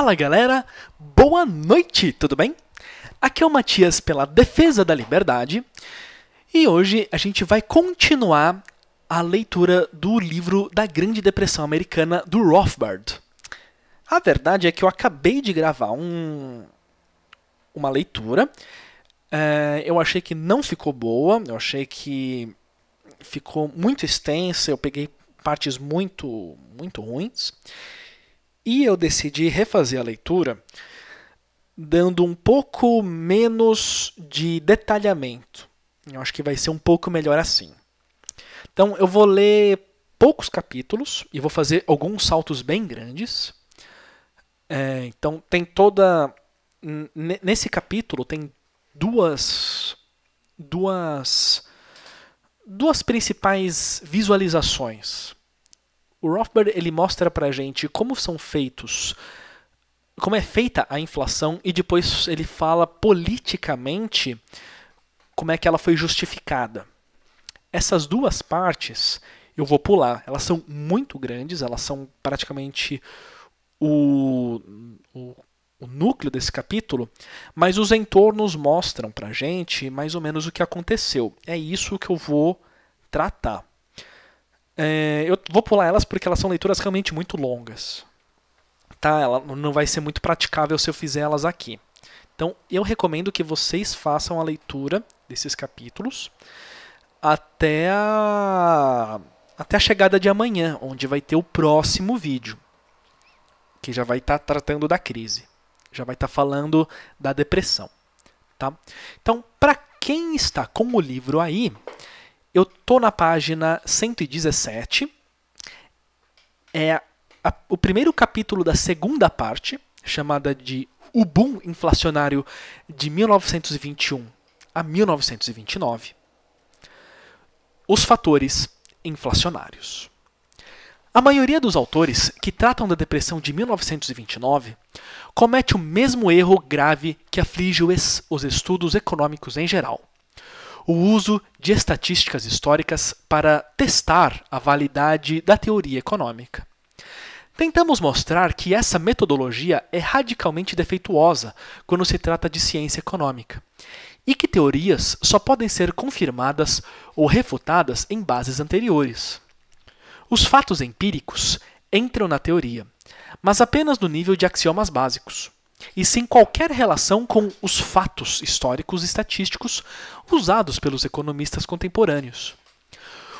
Fala galera, boa noite, tudo bem? Aqui é o Matias pela Defesa da Liberdade e hoje a gente vai continuar a leitura do livro da Grande Depressão Americana do Rothbard. A verdade é que eu acabei de gravar um, uma leitura, é, eu achei que não ficou boa, eu achei que ficou muito extensa, eu peguei partes muito, muito ruins. E eu decidi refazer a leitura dando um pouco menos de detalhamento. Eu acho que vai ser um pouco melhor assim. Então eu vou ler poucos capítulos e vou fazer alguns saltos bem grandes. É, então tem toda nesse capítulo tem duas duas duas principais visualizações o Rothbard ele mostra para gente como são feitos, como é feita a inflação e depois ele fala politicamente como é que ela foi justificada. Essas duas partes eu vou pular, elas são muito grandes, elas são praticamente o, o, o núcleo desse capítulo, mas os entornos mostram para gente mais ou menos o que aconteceu. É isso que eu vou tratar. É, eu vou pular elas porque elas são leituras realmente muito longas. Tá? Ela não vai ser muito praticável se eu fizer elas aqui. Então, eu recomendo que vocês façam a leitura desses capítulos até a, até a chegada de amanhã, onde vai ter o próximo vídeo, que já vai estar tá tratando da crise, já vai estar tá falando da depressão. Tá? Então, para quem está com o livro aí, eu tô na página 117. É a, o primeiro capítulo da segunda parte, chamada de O Boom Inflacionário de 1921 a 1929. Os fatores inflacionários. A maioria dos autores que tratam da depressão de 1929 comete o mesmo erro grave que aflige os estudos econômicos em geral o uso de estatísticas históricas para testar a validade da teoria econômica. Tentamos mostrar que essa metodologia é radicalmente defeituosa quando se trata de ciência econômica e que teorias só podem ser confirmadas ou refutadas em bases anteriores. Os fatos empíricos entram na teoria, mas apenas no nível de axiomas básicos e sem qualquer relação com os fatos históricos e estatísticos usados pelos economistas contemporâneos.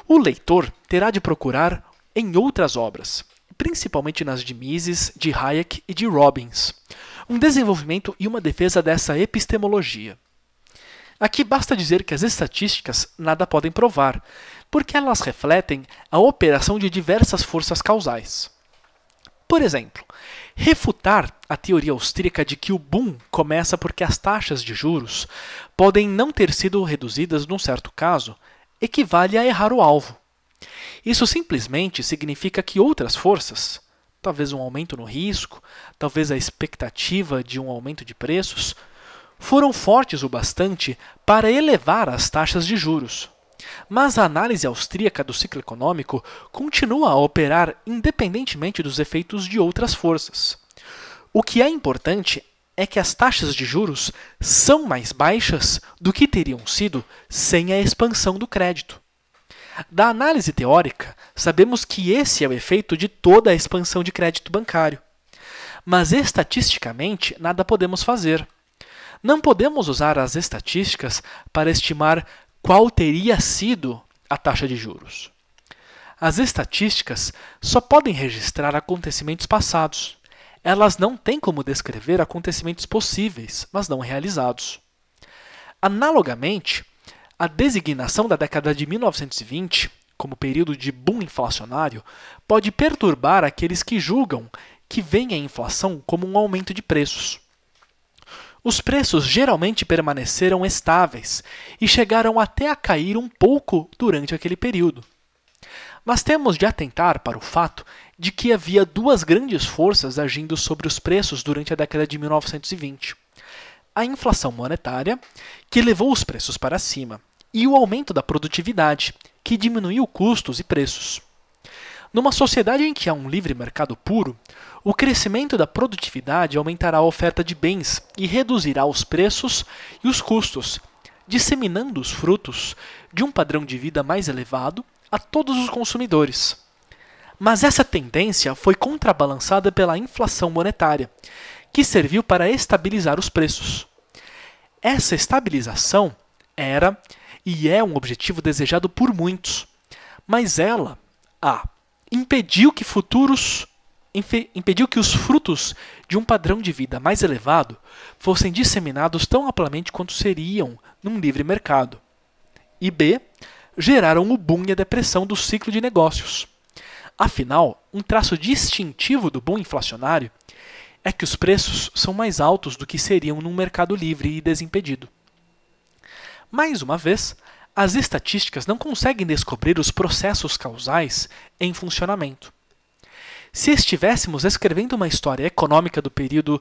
O leitor terá de procurar em outras obras, principalmente nas de Mises, de Hayek e de Robbins, um desenvolvimento e uma defesa dessa epistemologia. Aqui basta dizer que as estatísticas nada podem provar, porque elas refletem a operação de diversas forças causais. Por exemplo, refutar a teoria austríaca de que o boom começa porque as taxas de juros podem não ter sido reduzidas num certo caso equivale a errar o alvo. Isso simplesmente significa que outras forças, talvez um aumento no risco, talvez a expectativa de um aumento de preços, foram fortes o bastante para elevar as taxas de juros. Mas a análise austríaca do ciclo econômico continua a operar independentemente dos efeitos de outras forças. O que é importante é que as taxas de juros são mais baixas do que teriam sido sem a expansão do crédito. Da análise teórica, sabemos que esse é o efeito de toda a expansão de crédito bancário. Mas estatisticamente, nada podemos fazer. Não podemos usar as estatísticas para estimar qual teria sido a taxa de juros. As estatísticas só podem registrar acontecimentos passados. Elas não têm como descrever acontecimentos possíveis, mas não realizados. Analogamente, a designação da década de 1920 como período de boom inflacionário pode perturbar aqueles que julgam que vem a inflação como um aumento de preços os preços geralmente permaneceram estáveis e chegaram até a cair um pouco durante aquele período. Mas temos de atentar para o fato de que havia duas grandes forças agindo sobre os preços durante a década de 1920. A inflação monetária, que levou os preços para cima, e o aumento da produtividade, que diminuiu custos e preços. Numa sociedade em que há um livre mercado puro, o crescimento da produtividade aumentará a oferta de bens e reduzirá os preços e os custos, disseminando os frutos de um padrão de vida mais elevado a todos os consumidores. Mas essa tendência foi contrabalançada pela inflação monetária, que serviu para estabilizar os preços. Essa estabilização era e é um objetivo desejado por muitos, mas ela, a impediu que futuros impediu que os frutos de um padrão de vida mais elevado fossem disseminados tão amplamente quanto seriam num livre mercado. E B, geraram o boom e a depressão do ciclo de negócios. Afinal, um traço distintivo do boom inflacionário é que os preços são mais altos do que seriam num mercado livre e desimpedido. Mais uma vez, as estatísticas não conseguem descobrir os processos causais em funcionamento. Se estivéssemos escrevendo uma história econômica do período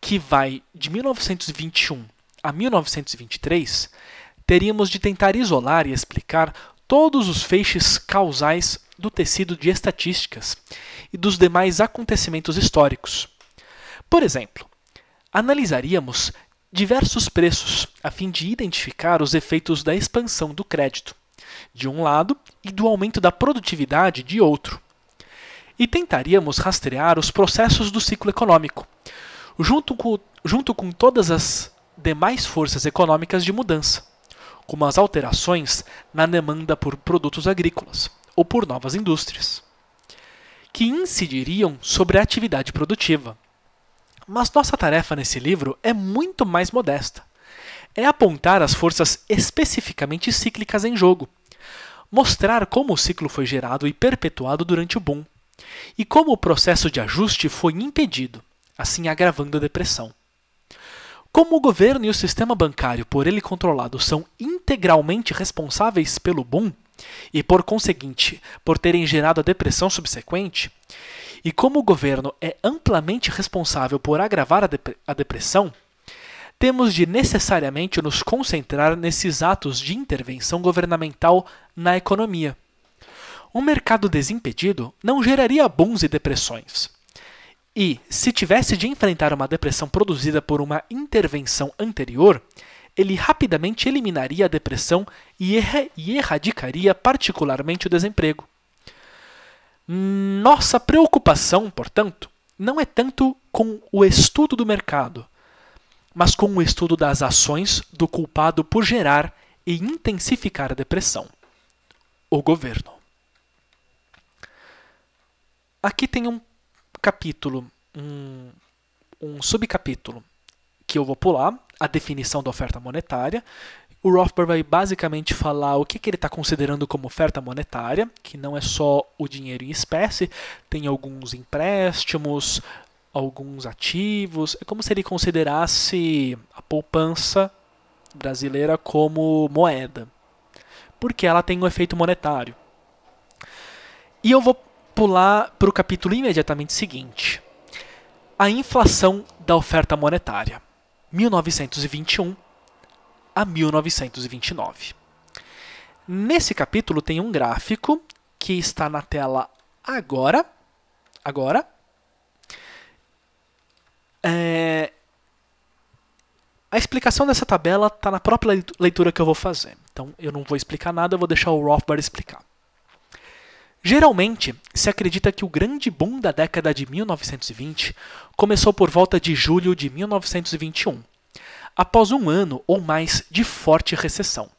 que vai de 1921 a 1923, teríamos de tentar isolar e explicar todos os feixes causais do tecido de estatísticas e dos demais acontecimentos históricos. Por exemplo, analisaríamos diversos preços, a fim de identificar os efeitos da expansão do crédito, de um lado, e do aumento da produtividade, de outro. E tentaríamos rastrear os processos do ciclo econômico, junto com, junto com todas as demais forças econômicas de mudança, como as alterações na demanda por produtos agrícolas ou por novas indústrias, que incidiriam sobre a atividade produtiva mas nossa tarefa nesse livro é muito mais modesta. É apontar as forças especificamente cíclicas em jogo, mostrar como o ciclo foi gerado e perpetuado durante o boom, e como o processo de ajuste foi impedido, assim agravando a depressão. Como o governo e o sistema bancário por ele controlado são integralmente responsáveis pelo boom, e, por conseguinte, por terem gerado a depressão subsequente, e como o governo é amplamente responsável por agravar a, dep a depressão, temos de necessariamente nos concentrar nesses atos de intervenção governamental na economia. Um mercado desimpedido não geraria bons e depressões. E, se tivesse de enfrentar uma depressão produzida por uma intervenção anterior, ele rapidamente eliminaria a depressão e, e erradicaria particularmente o desemprego. Nossa preocupação, portanto, não é tanto com o estudo do mercado, mas com o estudo das ações do culpado por gerar e intensificar a depressão o governo. Aqui tem um capítulo, um, um subcapítulo, que eu vou pular, a definição da oferta monetária. O Rothbard vai basicamente falar o que, que ele está considerando como oferta monetária, que não é só o dinheiro em espécie, tem alguns empréstimos, alguns ativos. É como se ele considerasse a poupança brasileira como moeda, porque ela tem um efeito monetário. E eu vou pular para o capítulo imediatamente seguinte: a inflação da oferta monetária. 1921 a 1929. Nesse capítulo tem um gráfico que está na tela agora, agora, é, a explicação dessa tabela está na própria leitura que eu vou fazer. Então, eu não vou explicar nada, eu vou deixar o Rothbard explicar. Geralmente, se acredita que o grande boom da década de 1920 começou por volta de julho de 1921, após um ano ou mais de forte recessão,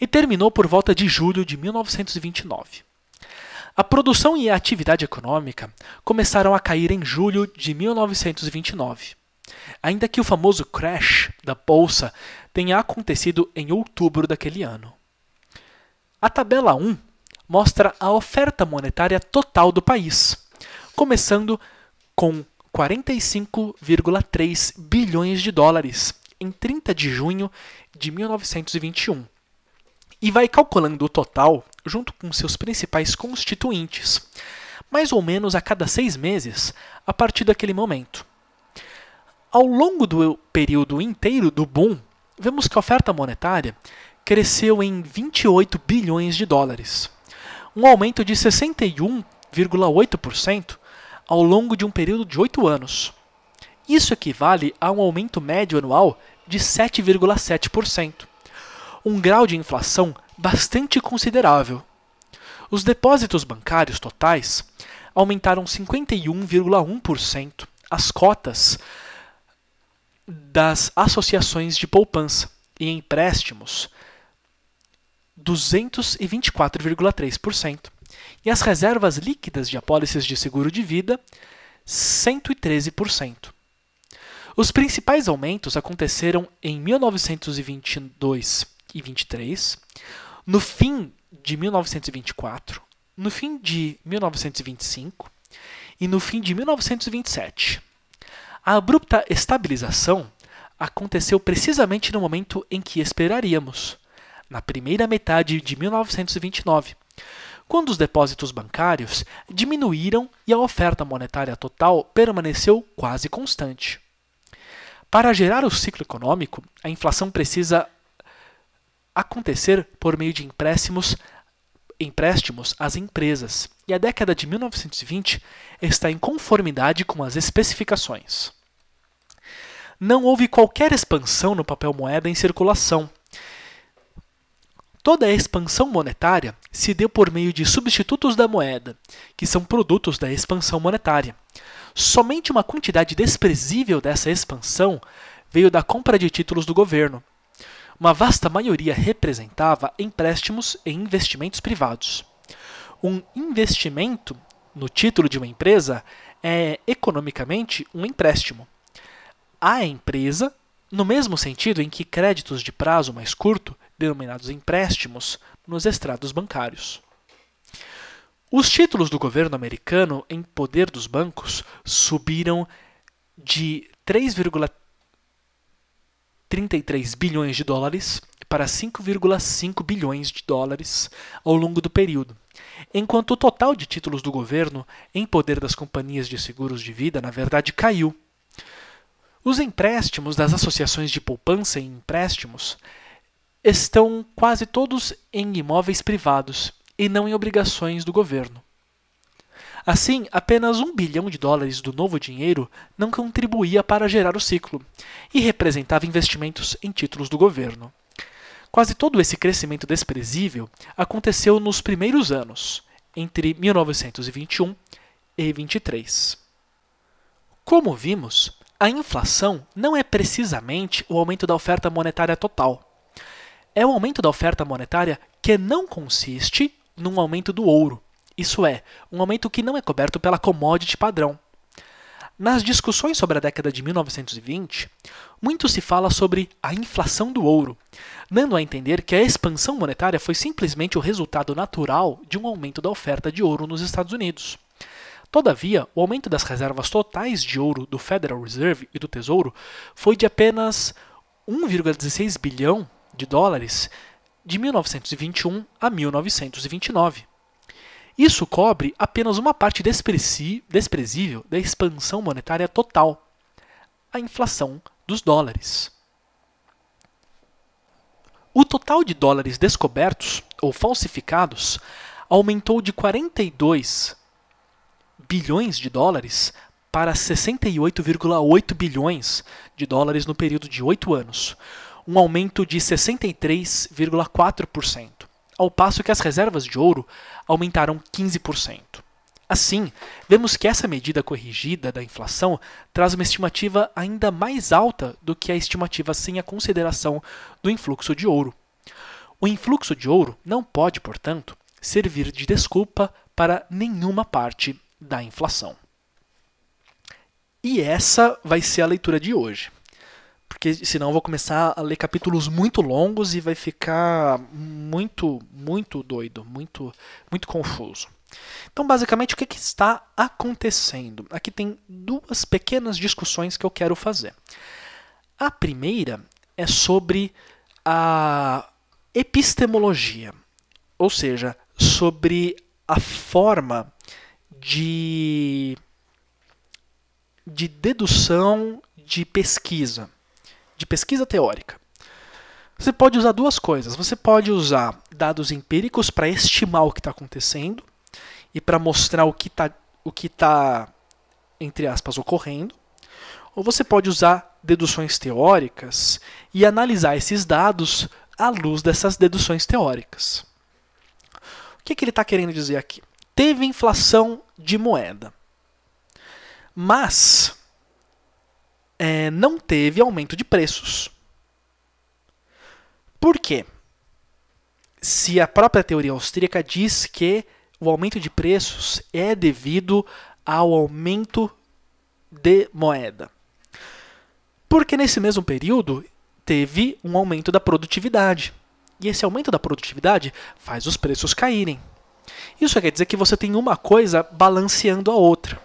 e terminou por volta de julho de 1929. A produção e a atividade econômica começaram a cair em julho de 1929, ainda que o famoso crash da bolsa tenha acontecido em outubro daquele ano. A tabela 1 mostra a oferta monetária total do país, começando com 45,3 bilhões de dólares em 30 de junho de 1921, e vai calculando o total junto com seus principais constituintes, mais ou menos a cada seis meses a partir daquele momento. Ao longo do período inteiro do boom, vemos que a oferta monetária cresceu em 28 bilhões de dólares um aumento de 61,8% ao longo de um período de 8 anos. Isso equivale a um aumento médio anual de 7,7%, um grau de inflação bastante considerável. Os depósitos bancários totais aumentaram 51,1%. As cotas das associações de poupança e empréstimos 224,3%. E as reservas líquidas de apólices de seguro de vida, 113%. Os principais aumentos aconteceram em 1922 e 23, no fim de 1924, no fim de 1925 e no fim de 1927. A abrupta estabilização aconteceu precisamente no momento em que esperaríamos, na primeira metade de 1929, quando os depósitos bancários diminuíram e a oferta monetária total permaneceu quase constante. Para gerar o ciclo econômico, a inflação precisa acontecer por meio de empréstimos, empréstimos às empresas, e a década de 1920 está em conformidade com as especificações. Não houve qualquer expansão no papel moeda em circulação, Toda a expansão monetária se deu por meio de substitutos da moeda, que são produtos da expansão monetária. Somente uma quantidade desprezível dessa expansão veio da compra de títulos do governo. Uma vasta maioria representava empréstimos e investimentos privados. Um investimento no título de uma empresa é economicamente um empréstimo. A empresa, no mesmo sentido em que créditos de prazo mais curto denominados empréstimos, nos estrados bancários. Os títulos do governo americano em poder dos bancos subiram de 3,33 bilhões de dólares para 5,5 bilhões de dólares ao longo do período, enquanto o total de títulos do governo em poder das companhias de seguros de vida, na verdade, caiu. Os empréstimos das associações de poupança e empréstimos estão quase todos em imóveis privados e não em obrigações do governo. Assim, apenas um bilhão de dólares do novo dinheiro não contribuía para gerar o ciclo e representava investimentos em títulos do governo. Quase todo esse crescimento desprezível aconteceu nos primeiros anos, entre 1921 e 23. Como vimos, a inflação não é precisamente o aumento da oferta monetária total é o aumento da oferta monetária que não consiste num aumento do ouro, isso é, um aumento que não é coberto pela commodity padrão. Nas discussões sobre a década de 1920, muito se fala sobre a inflação do ouro, dando a entender que a expansão monetária foi simplesmente o resultado natural de um aumento da oferta de ouro nos Estados Unidos. Todavia, o aumento das reservas totais de ouro do Federal Reserve e do Tesouro foi de apenas 1,16 bilhão de dólares de 1921 a 1929. Isso cobre apenas uma parte desprezível da expansão monetária total, a inflação dos dólares. O total de dólares descobertos ou falsificados aumentou de 42 bilhões de dólares para 68,8 bilhões de dólares no período de oito anos, um aumento de 63,4%, ao passo que as reservas de ouro aumentaram 15%. Assim, vemos que essa medida corrigida da inflação traz uma estimativa ainda mais alta do que a estimativa sem a consideração do influxo de ouro. O influxo de ouro não pode, portanto, servir de desculpa para nenhuma parte da inflação. E essa vai ser a leitura de hoje porque senão eu vou começar a ler capítulos muito longos e vai ficar muito, muito doido, muito, muito confuso. Então, basicamente, o que, que está acontecendo? Aqui tem duas pequenas discussões que eu quero fazer. A primeira é sobre a epistemologia, ou seja, sobre a forma de, de dedução de pesquisa de pesquisa teórica. Você pode usar duas coisas. Você pode usar dados empíricos para estimar o que está acontecendo e para mostrar o que está, o que tá, entre aspas, ocorrendo. Ou você pode usar deduções teóricas e analisar esses dados à luz dessas deduções teóricas. O que, é que ele está querendo dizer aqui? Teve inflação de moeda. Mas é, não teve aumento de preços. Por quê? Se a própria teoria austríaca diz que o aumento de preços é devido ao aumento de moeda. Porque nesse mesmo período teve um aumento da produtividade. E esse aumento da produtividade faz os preços caírem. Isso quer dizer que você tem uma coisa balanceando a outra.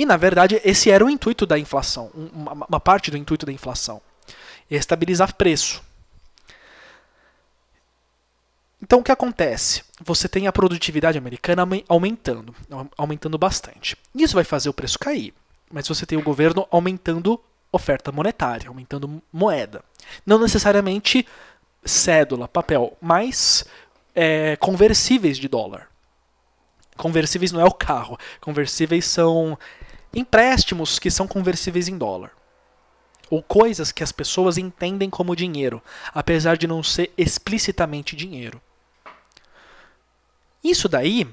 E, na verdade, esse era o intuito da inflação, uma, uma parte do intuito da inflação. Estabilizar preço. Então, o que acontece? Você tem a produtividade americana aumentando, aumentando bastante. Isso vai fazer o preço cair, mas você tem o governo aumentando oferta monetária, aumentando moeda. Não necessariamente cédula, papel, mas é, conversíveis de dólar. Conversíveis não é o carro. Conversíveis são empréstimos que são conversíveis em dólar. Ou coisas que as pessoas entendem como dinheiro, apesar de não ser explicitamente dinheiro. Isso daí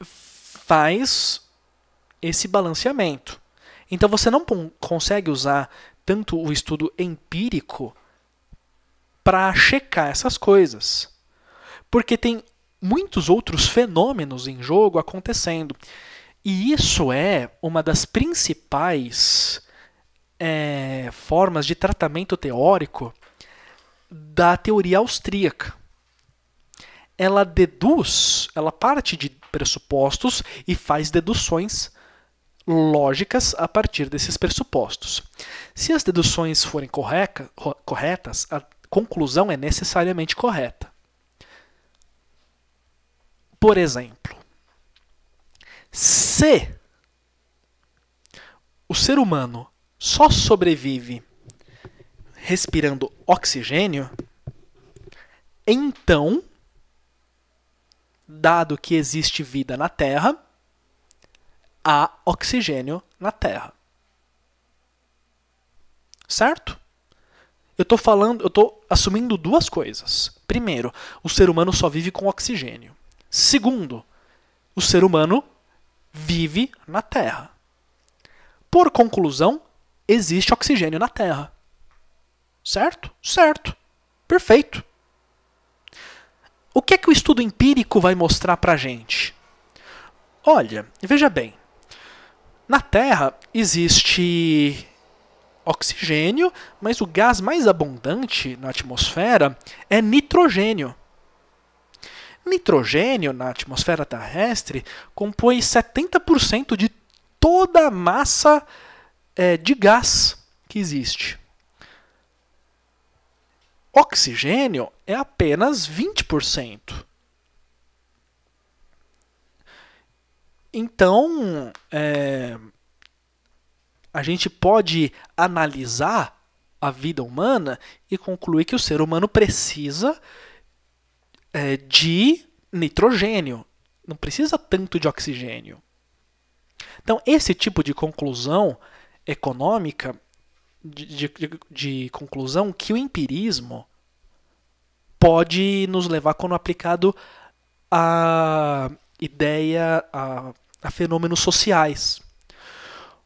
faz esse balanceamento. Então você não consegue usar tanto o estudo empírico para checar essas coisas. Porque tem muitos outros fenômenos em jogo acontecendo. E isso é uma das principais é, formas de tratamento teórico da teoria austríaca. Ela deduz, ela parte de pressupostos e faz deduções lógicas a partir desses pressupostos. Se as deduções forem correca, corretas, a conclusão é necessariamente correta. Por exemplo, se o ser humano só sobrevive respirando oxigênio, então, dado que existe vida na Terra, há oxigênio na Terra. Certo? Eu estou falando, eu estou assumindo duas coisas. Primeiro, o ser humano só vive com oxigênio. Segundo, o ser humano vive na Terra. Por conclusão, existe oxigênio na Terra. Certo? Certo. Perfeito. O que é que o estudo empírico vai mostrar para gente? Olha, veja bem. Na Terra existe oxigênio, mas o gás mais abundante na atmosfera é nitrogênio. Nitrogênio na atmosfera terrestre compõe 70% de toda a massa é, de gás que existe. Oxigênio é apenas 20%. Então, é, a gente pode analisar a vida humana e concluir que o ser humano precisa é, de nitrogênio. Não precisa tanto de oxigênio. Então, esse tipo de conclusão econômica, de, de, de conclusão que o empirismo pode nos levar quando aplicado a ideia, a, a fenômenos sociais.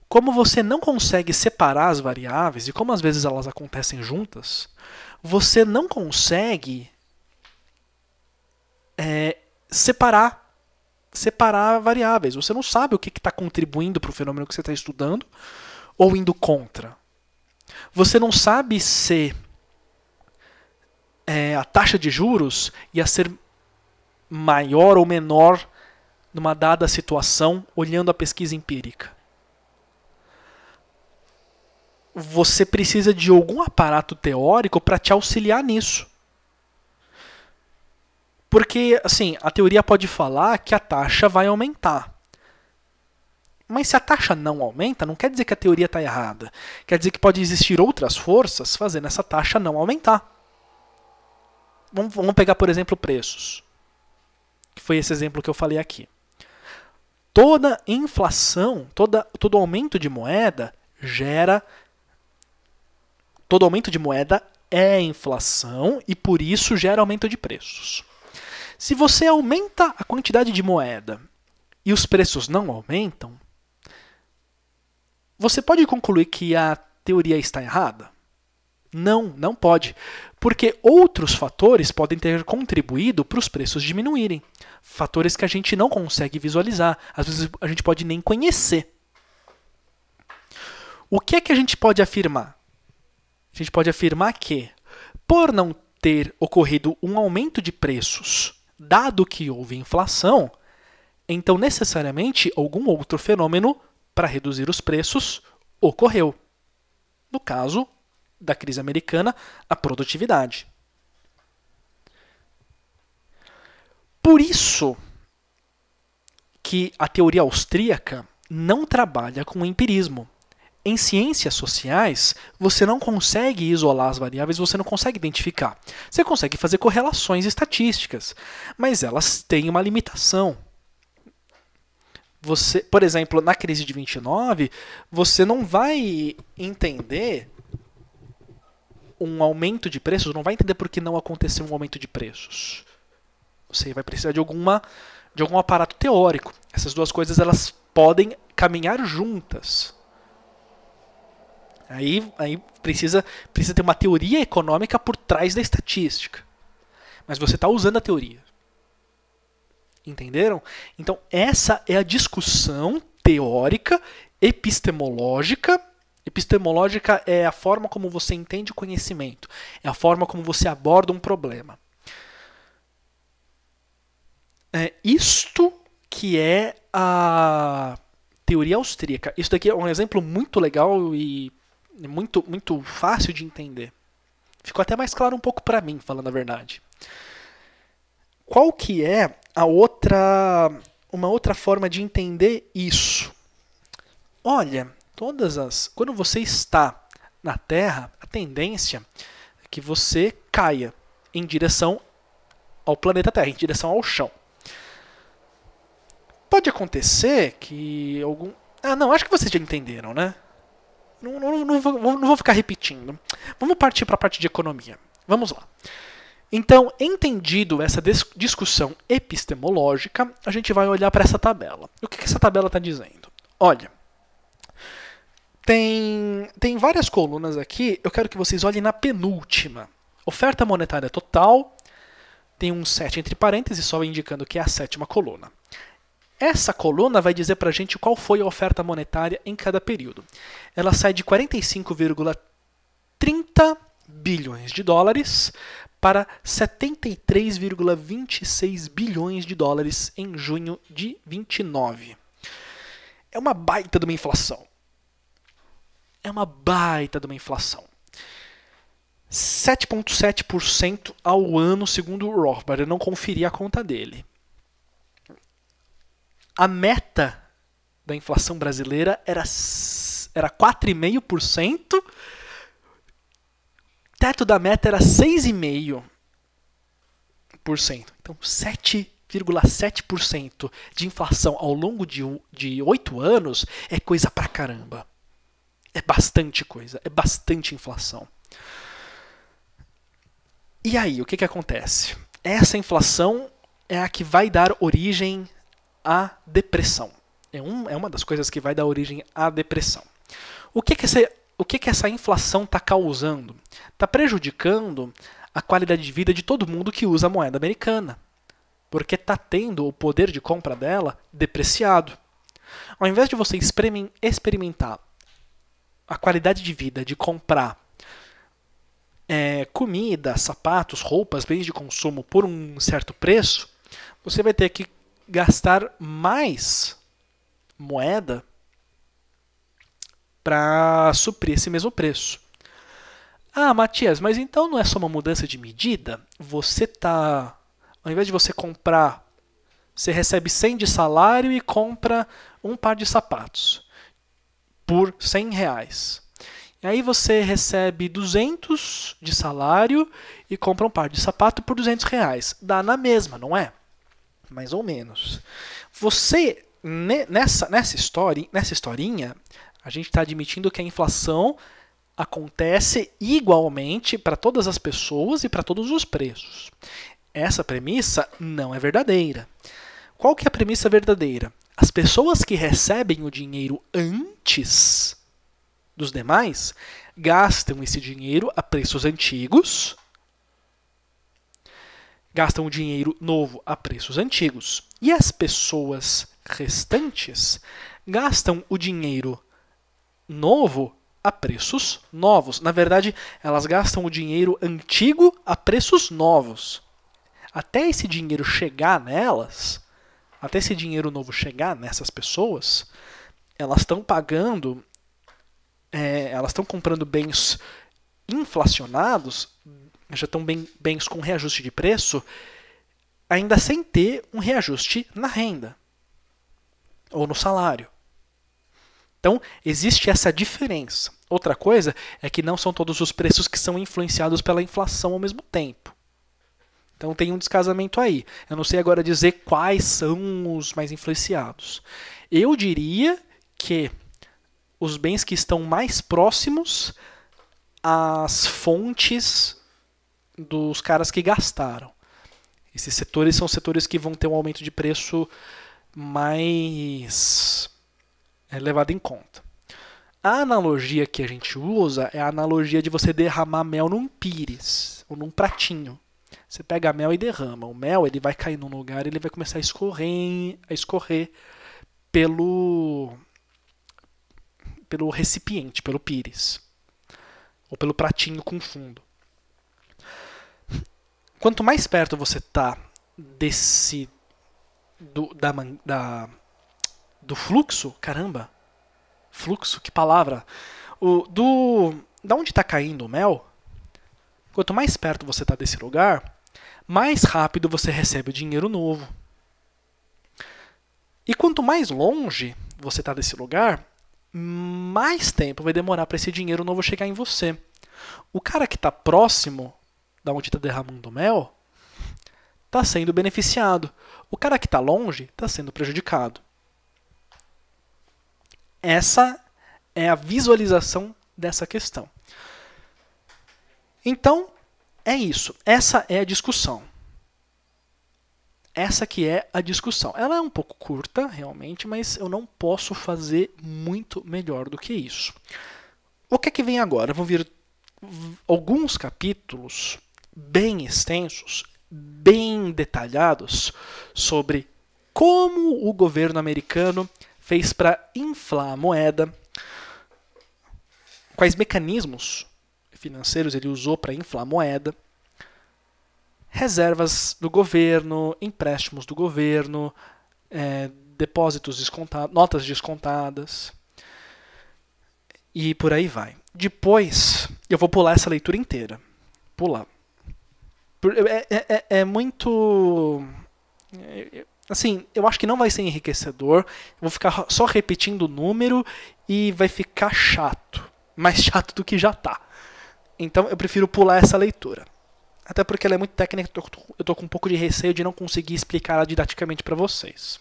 Como você não consegue separar as variáveis e como às vezes elas acontecem juntas, você não consegue é, separar separar variáveis. Você não sabe o que está contribuindo para o fenômeno que você está estudando ou indo contra. Você não sabe se é, a taxa de juros ia ser maior ou menor numa dada situação, olhando a pesquisa empírica. Você precisa de algum aparato teórico para te auxiliar nisso. Porque, assim, a teoria pode falar que a taxa vai aumentar. Mas se a taxa não aumenta, não quer dizer que a teoria está errada. Quer dizer que pode existir outras forças fazendo essa taxa não aumentar. Vamos, pegar, por exemplo, preços. Que foi esse exemplo que eu falei aqui. Toda inflação, toda, todo aumento de moeda gera. Todo aumento de moeda é inflação e por isso gera aumento de preços. Se você aumenta a quantidade de moeda e os preços não aumentam, você pode concluir que a teoria está errada? Não, não pode, porque outros fatores podem ter contribuído para os preços diminuírem. Fatores que a gente não consegue visualizar, às vezes a gente pode nem conhecer. O que é que a gente pode afirmar? A gente pode afirmar que, por não ter ocorrido um aumento de preços dado que houve inflação, então necessariamente algum outro fenômeno para reduzir os preços ocorreu. No caso da crise americana, a produtividade. Por isso que a teoria austríaca não trabalha com empirismo. Em ciências sociais, você não consegue isolar as variáveis, você não consegue identificar. Você consegue fazer correlações estatísticas, mas elas têm uma limitação. Você, por exemplo, na crise de 29, você não vai entender um aumento de preços, não vai entender por que não aconteceu um aumento de preços. Você vai precisar de alguma de algum aparato teórico. Essas duas coisas elas podem caminhar juntas. Aí, aí precisa, precisa ter uma teoria econômica por trás da estatística. Mas você está usando a teoria. Entenderam? Então, essa é a discussão teórica, epistemológica. Epistemológica é a forma como você entende o conhecimento, é a forma como você aborda um problema. É isto que é a teoria austríaca. Isso daqui é um exemplo muito legal e é muito, muito fácil de entender. Ficou até mais claro um pouco para mim, falando a verdade. Qual que é a outra uma outra forma de entender isso? Olha, todas as quando você está na Terra, a tendência é que você caia em direção ao planeta Terra, em direção ao chão. Pode acontecer que algum Ah, não, acho que vocês já entenderam, né? Não, não, não, vou, não vou ficar repetindo. Vamos partir para a parte de economia. Vamos lá. Então, entendido essa discussão epistemológica, a gente vai olhar para essa tabela. O que, que essa tabela está dizendo? Olha, tem, tem várias colunas aqui, eu quero que vocês olhem na penúltima. Oferta monetária total, tem um 7 entre parênteses, só indicando que é a sétima coluna. Essa coluna vai dizer para a gente qual foi a oferta monetária em cada período. Ela sai de 45,30 bilhões de dólares para 73,26 bilhões de dólares em junho de 29. É uma baita de uma inflação. É uma baita de uma inflação. 7,7% ao ano, segundo o Rothbard. Eu não conferi a conta dele a meta da inflação brasileira era, era 4,5%, teto da meta era 6,5%. Então, 7,7% de inflação ao longo de, de 8 anos é coisa pra caramba. É bastante coisa, é bastante inflação. E aí, o que, que acontece? Essa inflação é a que vai dar origem à depressão. É, um, é uma das coisas que vai dar origem à depressão. O que, que, esse, o que, que essa inflação está causando? Está prejudicando a qualidade de vida de todo mundo que usa a moeda americana, porque está tendo o poder de compra dela depreciado. Ao invés de você experimentar a qualidade de vida de comprar é, comida, sapatos, roupas, bens de consumo por um certo preço, você vai ter que gastar mais moeda para suprir esse mesmo preço. Ah, Matias, mas então não é só uma mudança de medida? Você tá, ao invés de você comprar, você recebe 100 de salário e compra um par de sapatos por 100 reais. E aí você recebe 200 de salário e compra um par de sapato por 200 reais. Dá na mesma, não é? mais ou menos. Você nessa nessa história, nessa historinha, a gente está admitindo que a inflação acontece igualmente para todas as pessoas e para todos os preços. Essa premissa não é verdadeira. Qual que é a premissa verdadeira? As pessoas que recebem o dinheiro antes dos demais gastam esse dinheiro a preços antigos gastam o dinheiro novo a preços antigos. E as pessoas restantes gastam o dinheiro novo a preços novos. Na verdade, elas gastam o dinheiro antigo a preços novos. Até esse dinheiro chegar nelas, até esse dinheiro novo chegar nessas pessoas, elas estão pagando, é, elas estão comprando bens inflacionados já estão bem, bens com reajuste de preço, ainda sem ter um reajuste na renda ou no salário. Então, existe essa diferença. Outra coisa é que não são todos os preços que são influenciados pela inflação ao mesmo tempo. Então, tem um descasamento aí. Eu não sei agora dizer quais são os mais influenciados. Eu diria que os bens que estão mais próximos às fontes dos caras que gastaram. Esses setores são setores que vão ter um aumento de preço mais eh, levado em conta. A analogia que a gente usa é a analogia de você derramar mel num pires ou num pratinho. Você pega mel e derrama. O mel ele vai cair num lugar, ele vai começar a escorrer, a escorrer pelo pelo recipiente, pelo pires ou pelo pratinho com fundo quanto mais perto você tá desse do, da, da, do fluxo, caramba, fluxo, que palavra, o, do da onde está caindo o mel, quanto mais perto você está desse lugar, mais rápido você recebe o dinheiro novo. E quanto mais longe você está desse lugar, mais tempo vai demorar para esse dinheiro novo chegar em você. O cara que está próximo da onde está derramando mel, está sendo beneficiado. O cara que está longe está sendo prejudicado. Essa é a visualização dessa questão. Então, é isso. Essa é a discussão. Essa que é a discussão. Ela é um pouco curta, realmente, mas eu não posso fazer muito melhor do que isso. O que é que vem agora? Vão vir alguns capítulos bem extensos, bem detalhados sobre como o governo americano fez para inflar a moeda, quais mecanismos financeiros ele usou para inflar a moeda, reservas do governo, empréstimos do governo, é, depósitos descontados, notas descontadas e por aí vai. Depois eu vou pular essa leitura inteira. Pular. É, é, é, é muito. É, é, assim, eu acho que não vai ser enriquecedor. Vou ficar só repetindo o número e vai ficar chato. Mais chato do que já tá. Então eu prefiro pular essa leitura. Até porque ela é muito técnica, eu tô, eu tô com um pouco de receio de não conseguir explicar ela didaticamente para vocês.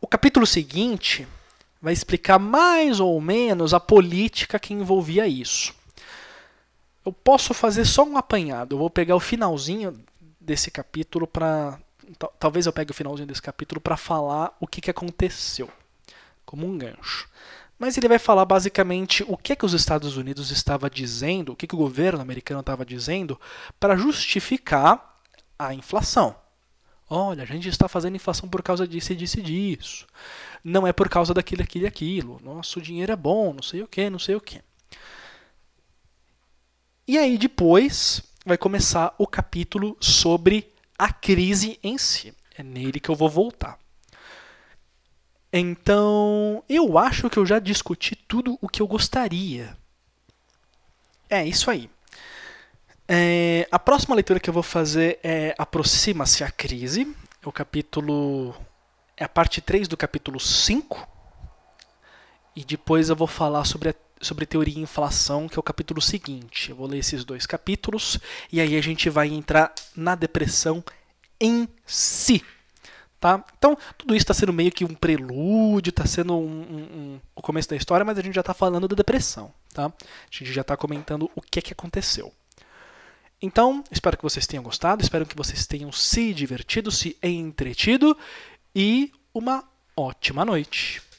O capítulo seguinte vai explicar mais ou menos a política que envolvia isso. Eu posso fazer só um apanhado. Eu vou pegar o finalzinho desse capítulo para talvez eu pegue o finalzinho desse capítulo para falar o que, que aconteceu, como um gancho. Mas ele vai falar basicamente o que que os Estados Unidos estava dizendo, o que, que o governo americano estava dizendo para justificar a inflação. Olha, a gente está fazendo inflação por causa disso e disso e disso. Não é por causa daquilo, aquilo e aquilo. Nosso dinheiro é bom, não sei o que, não sei o que. E aí depois vai começar o capítulo sobre a crise em si. É nele que eu vou voltar. Então, eu acho que eu já discuti tudo o que eu gostaria. É isso aí. É, a próxima leitura que eu vou fazer é Aproxima-se a Crise. É o capítulo. É a parte 3 do capítulo 5. E depois eu vou falar sobre a sobre teoria e inflação, que é o capítulo seguinte. Eu vou ler esses dois capítulos e aí a gente vai entrar na depressão em si. Tá? Então, tudo isso está sendo meio que um prelúdio, está sendo um, um, um, o começo da história, mas a gente já está falando da depressão. Tá? A gente já está comentando o que, é que aconteceu. Então, espero que vocês tenham gostado, espero que vocês tenham se divertido, se entretido e uma ótima noite.